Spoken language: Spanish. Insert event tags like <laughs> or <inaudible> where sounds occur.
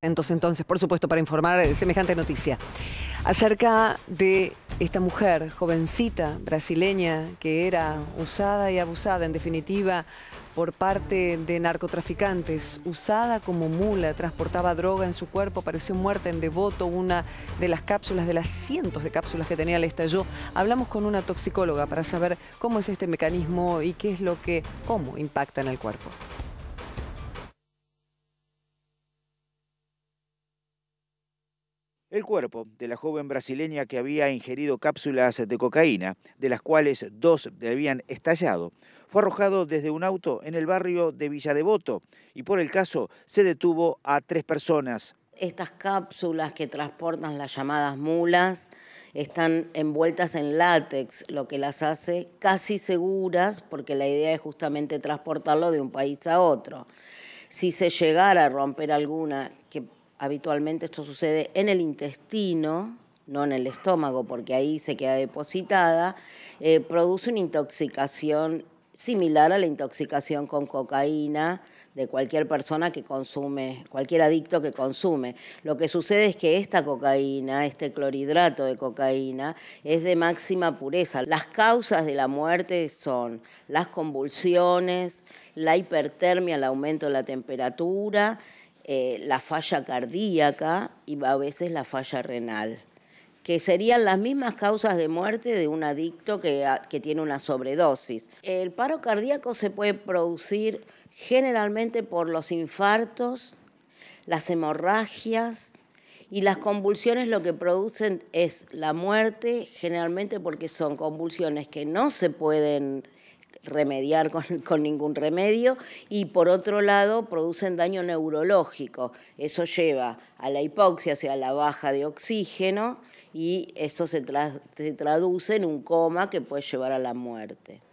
Entonces, entonces, por supuesto, para informar eh, semejante noticia. Acerca de esta mujer, jovencita brasileña, que era usada y abusada, en definitiva, por parte de narcotraficantes, usada como mula, transportaba droga en su cuerpo, apareció muerta en Devoto, una de las cápsulas, de las cientos de cápsulas que tenía, le estalló. Hablamos con una toxicóloga para saber cómo es este mecanismo y qué es lo que, cómo impacta en el cuerpo. El cuerpo de la joven brasileña que había ingerido cápsulas de cocaína, de las cuales dos habían estallado, fue arrojado desde un auto en el barrio de Villa Devoto y por el caso se detuvo a tres personas. Estas cápsulas que transportan las llamadas mulas están envueltas en látex, lo que las hace casi seguras porque la idea es justamente transportarlo de un país a otro. Si se llegara a romper alguna que Habitualmente esto sucede en el intestino, no en el estómago, porque ahí se queda depositada, eh, produce una intoxicación similar a la intoxicación con cocaína de cualquier persona que consume, cualquier adicto que consume. Lo que sucede es que esta cocaína, este clorhidrato de cocaína, es de máxima pureza. Las causas de la muerte son las convulsiones, la hipertermia, el aumento de la temperatura, eh, la falla cardíaca y a veces la falla renal, que serían las mismas causas de muerte de un adicto que, que tiene una sobredosis. El paro cardíaco se puede producir generalmente por los infartos, las hemorragias, y las convulsiones lo que producen es la muerte, generalmente porque son convulsiones que no se pueden remediar <laughs> con, ningún remedio y por otro lado producen daño neurológico. Eso lleva a la hipoxia, o sea, a la baja de oxígeno y eso se traduce en un coma que puede llevar a la muerte.